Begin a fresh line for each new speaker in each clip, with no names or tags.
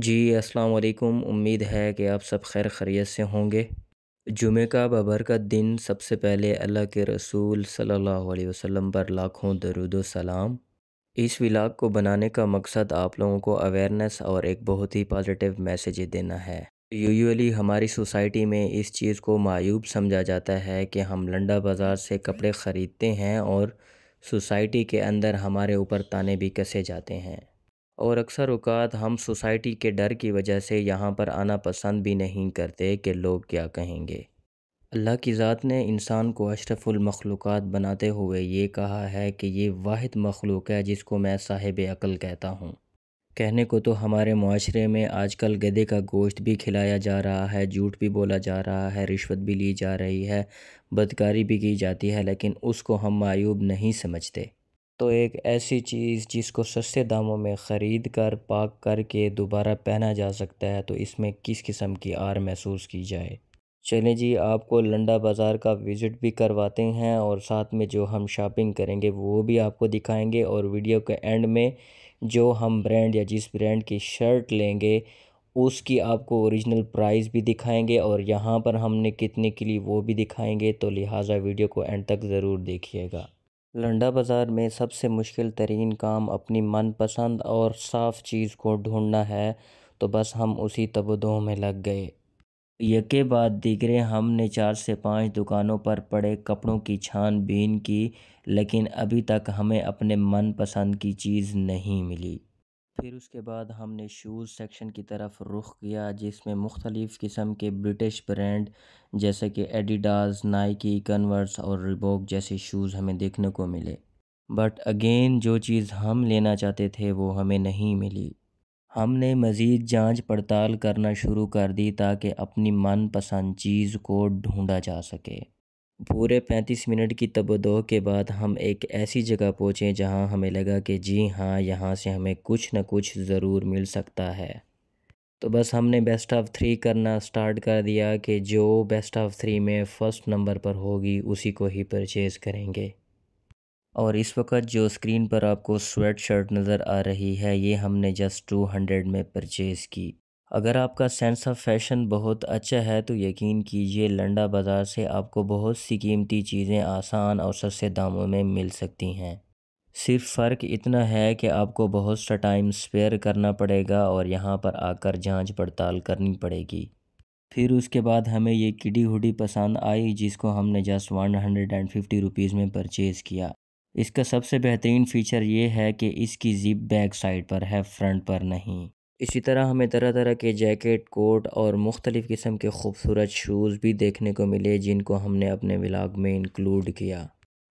जी अस्सलाम वालेकुम उम्मीद है कि आप सब खैर खैरियत से होंगे जुमे का का दिन सबसे पहले अल्लाह के रसूल सल्लल्लाहु अलैहि वसल्लम पर लाखों दरुद सलाम इस विलाग को बनाने का मकसद आप लोगों को अवेयरनेस और एक बहुत ही पॉजिटिव मैसेज देना है यूजुअली हमारी सोसाइटी में इस चीज़ को मायूब समझा जाता है कि हम लंडा बाज़ार से कपड़े ख़रीदते हैं और सोसाइटी के अंदर हमारे ऊपर ताने भी कसे जाते हैं और अक्सर औक़ात हम सोसाइटी के डर की वजह से यहाँ पर आना पसंद भी नहीं करते कि लोग क्या कहेंगे अल्लाह की ज़ात ने इंसान को अशरफुलमखलूक बनाते हुए ये कहा है कि ये वाद मखलूक है जिसको मैं साहिब अकल कहता हूँ कहने को तो हमारे माशरे में आजकल गधे का गोश्त भी खिलाया जा रहा है झूठ भी बोला जा रहा है रिश्वत भी ली जा रही है बदकारी भी की जाती है लेकिन उसको हम मायूब नहीं समझते तो एक ऐसी चीज़ जिसको सस्ते दामों में ख़रीद कर पाक करके दोबारा पहना जा सकता है तो इसमें किस किस्म की आर महसूस की जाए चलें जी आपको लंडा बाज़ार का विज़िट भी करवाते हैं और साथ में जो हम शॉपिंग करेंगे वो भी आपको दिखाएंगे और वीडियो के एंड में जो हम ब्रांड या जिस ब्रांड की शर्ट लेंगे उसकी आपको ओरिजिनल प्राइस भी दिखाएंगे और यहाँ पर हमने कितने के लिए वो भी दिखाएंगे तो लिहाजा वीडियो को एंड तक ज़रूर देखिएगा लंडा बाज़ार में सबसे मुश्किल तरीन काम अपनी मनपसंद और साफ़ चीज़ को ढूँढना है तो बस हम उसी तबदों में लग गए यके बाद दिगरे हमने चार से पांच दुकानों पर पड़े कपड़ों की छानबीन की लेकिन अभी तक हमें अपने मनपसंद की चीज़ नहीं मिली फिर उसके बाद हमने शूज़ सेक्शन की तरफ रुख किया जिसमें मुख्तलिफ़ किस्म के ब्रिटिश ब्रांड जैसे कि एडिडास नाइकी कन्वर्स और रिबॉक जैसे शूज़ हमें देखने को मिले बट अगेन जो चीज़ हम लेना चाहते थे वो हमें नहीं मिली हमने मज़ीद जांच पड़ताल करना शुरू कर दी ताकि अपनी मनपसंद चीज़ को ढूंढा जा सके पूरे पैंतीस मिनट की दो के बाद हम एक ऐसी जगह पहुँचे जहाँ हमें लगा कि जी हाँ यहाँ से हमें कुछ ना कुछ ज़रूर मिल सकता है तो बस हमने बेस्ट ऑफ थ्री करना स्टार्ट कर दिया कि जो बेस्ट ऑफ थ्री में फ़र्स्ट नंबर पर होगी उसी को ही परचेज़ करेंगे और इस वक्त जो स्क्रीन पर आपको स्वेट शर्ट नज़र आ रही है ये हमने जस्ट टू हंड्रेड में परचेज़ की अगर आपका सेंस ऑफ फैशन बहुत अच्छा है तो यकीन कीजिए लंडा बाज़ार से आपको बहुत सी कीमती चीज़ें आसान और सस्ते दामों में मिल सकती हैं सिर्फ फ़र्क इतना है कि आपको बहुत सा टाइम स्पेयर करना पड़ेगा और यहाँ पर आकर जांच पड़ताल करनी पड़ेगी फिर उसके बाद हमें ये किडी हुडी पसंद आई जिसको हमने just one hundred and fifty rupees में परचेज़ किया इसका सबसे बेहतरीन फ़ीचर ये है कि इसकी ज़िप बैक साइड पर है फ्रंट पर नहीं इसी तरह हमें तरह तरह के जैकेट कोट और मुख्तलिफ़ किस्म के खूबसूरत शूज़ भी देखने को मिले जिनको हमने अपने व्लाग में इंक्लूड किया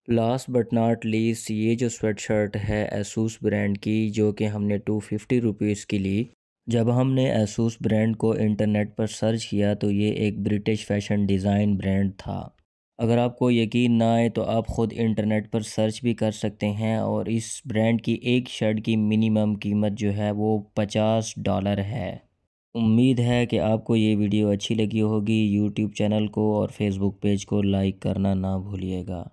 लास्ट बट नॉट लीस्ट ये जो स्वेट शर्ट है एसूस ब्रांड की जो कि हमने टू फिफ्टी रुपीज़ की ली जब हमने एसूस ब्रांड को इंटरनेट पर सर्च किया तो ये एक ब्रिटिश फैशन डिज़ाइन ब्रांड था अगर आपको यकीन ना आए तो आप ख़ुद इंटरनेट पर सर्च भी कर सकते हैं और इस ब्रांड की एक शर्ट की मिनिमम कीमत जो है वो पचास डॉलर है उम्मीद है कि आपको ये वीडियो अच्छी लगी होगी यूट्यूब चैनल को और फेसबुक पेज को लाइक करना ना भूलिएगा